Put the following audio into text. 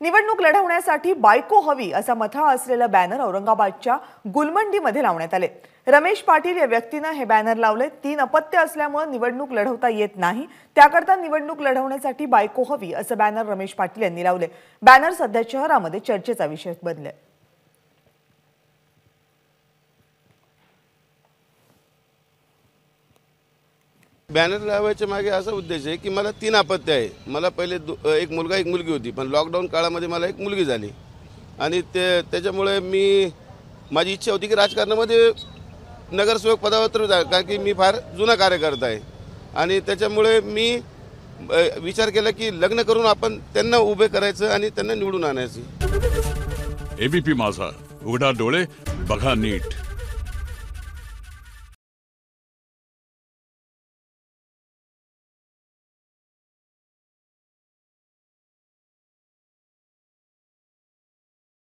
निवडणूक लढवण्यासाठी बायको हवी असा मथा असलेला बॅनर औरंगाबादच्या गुलमंडीमध्ये लावण्यात आले रमेश पाटील या व्यक्तीनं हे बॅनर लावले तीन अपत्य असल्यामुळे निवडणूक लढवता येत नाही त्याकरता निवडणूक लढवण्यासाठी बायको हवी असं बॅनर रमेश पाटील यांनी लावले बॅनर सध्या शहरामध्ये चर्चेचा विषय बनले बॅनर लावायच्या मागे असा उद्देश आहे की मला तीन आपत्ती आहे मला पहिले एक मुलगा एक मुलगी होती पण लॉकडाऊन काळामध्ये मला एक मुलगी झाली आणि ते त्याच्यामुळे मी माझी इच्छा होती की राजकारणामध्ये नगरसेवक पदावर जा कारण की मी फार जुना कार्यकर्ता आहे आणि त्याच्यामुळे मी विचार केला की लग्न करून आपण त्यांना उभे करायचं आणि त्यांना निवडून आणायचं एबीपी माझा उघडा डोळे बघा नीट